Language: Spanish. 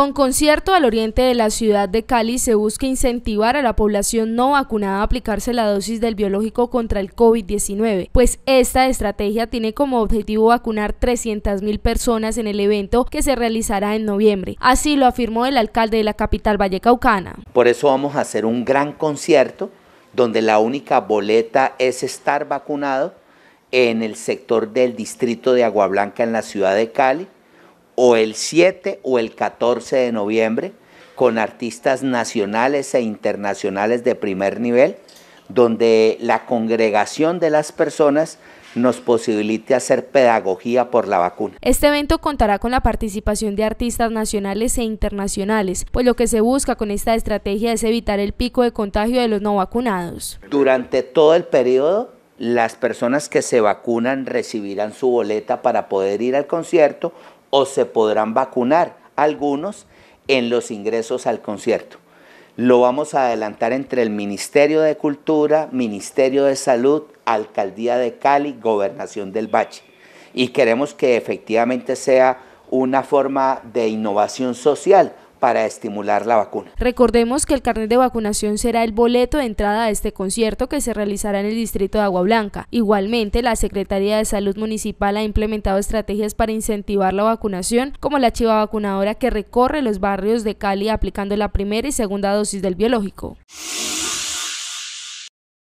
Con concierto al oriente de la ciudad de Cali se busca incentivar a la población no vacunada a aplicarse la dosis del biológico contra el COVID-19, pues esta estrategia tiene como objetivo vacunar 300.000 personas en el evento que se realizará en noviembre. Así lo afirmó el alcalde de la capital vallecaucana. Por eso vamos a hacer un gran concierto donde la única boleta es estar vacunado en el sector del distrito de Agua Blanca en la ciudad de Cali o el 7 o el 14 de noviembre con artistas nacionales e internacionales de primer nivel, donde la congregación de las personas nos posibilite hacer pedagogía por la vacuna. Este evento contará con la participación de artistas nacionales e internacionales, pues lo que se busca con esta estrategia es evitar el pico de contagio de los no vacunados. Durante todo el periodo, las personas que se vacunan recibirán su boleta para poder ir al concierto o se podrán vacunar algunos en los ingresos al concierto. Lo vamos a adelantar entre el Ministerio de Cultura, Ministerio de Salud, Alcaldía de Cali, Gobernación del Valle. Y queremos que efectivamente sea una forma de innovación social, para estimular la vacuna. Recordemos que el carnet de vacunación será el boleto de entrada a este concierto que se realizará en el distrito de Agua Blanca. Igualmente, la Secretaría de Salud Municipal ha implementado estrategias para incentivar la vacunación, como la chiva vacunadora que recorre los barrios de Cali aplicando la primera y segunda dosis del biológico.